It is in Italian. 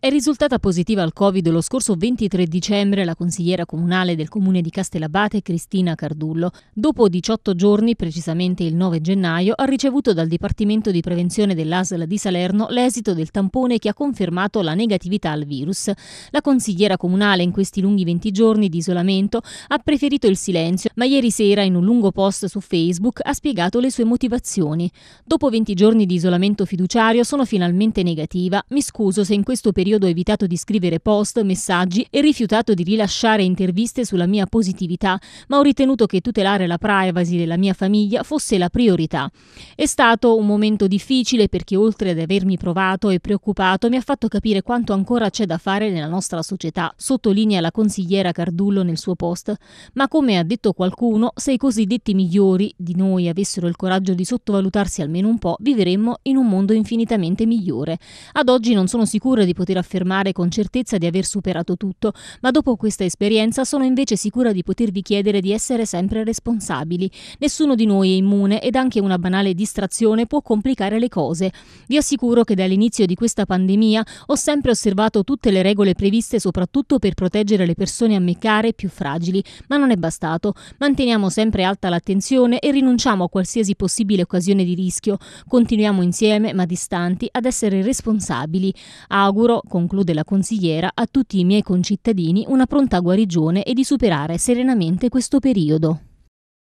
È risultata positiva al Covid lo scorso 23 dicembre la consigliera comunale del comune di Castellabate Cristina Cardullo. Dopo 18 giorni, precisamente il 9 gennaio, ha ricevuto dal Dipartimento di Prevenzione dell'ASL di Salerno l'esito del tampone che ha confermato la negatività al virus. La consigliera comunale in questi lunghi 20 giorni di isolamento ha preferito il silenzio, ma ieri sera in un lungo post su Facebook ha spiegato le sue motivazioni. Dopo 20 giorni di isolamento fiduciario sono finalmente negativa, mi scuso se in questo periodo periodo ho evitato di scrivere post, messaggi e rifiutato di rilasciare interviste sulla mia positività, ma ho ritenuto che tutelare la privacy della mia famiglia fosse la priorità. È stato un momento difficile perché oltre ad avermi provato e preoccupato mi ha fatto capire quanto ancora c'è da fare nella nostra società, sottolinea la consigliera Cardullo nel suo post, ma come ha detto qualcuno, se i cosiddetti migliori di noi avessero il coraggio di sottovalutarsi almeno un po', viveremmo in un mondo infinitamente migliore. Ad oggi non sono sicura di poter davvero affermare con certezza di aver superato tutto, ma dopo questa esperienza sono invece sicura di potervi chiedere di essere sempre responsabili. Nessuno di noi è immune ed anche una banale distrazione può complicare le cose. Vi assicuro che dall'inizio di questa pandemia ho sempre osservato tutte le regole previste soprattutto per proteggere le persone a me care più fragili, ma non è bastato. Manteniamo sempre alta l'attenzione e rinunciamo a qualsiasi possibile occasione di rischio. Continuiamo insieme, ma distanti, ad essere responsabili. Auguro conclude la consigliera, a tutti i miei concittadini una pronta guarigione e di superare serenamente questo periodo.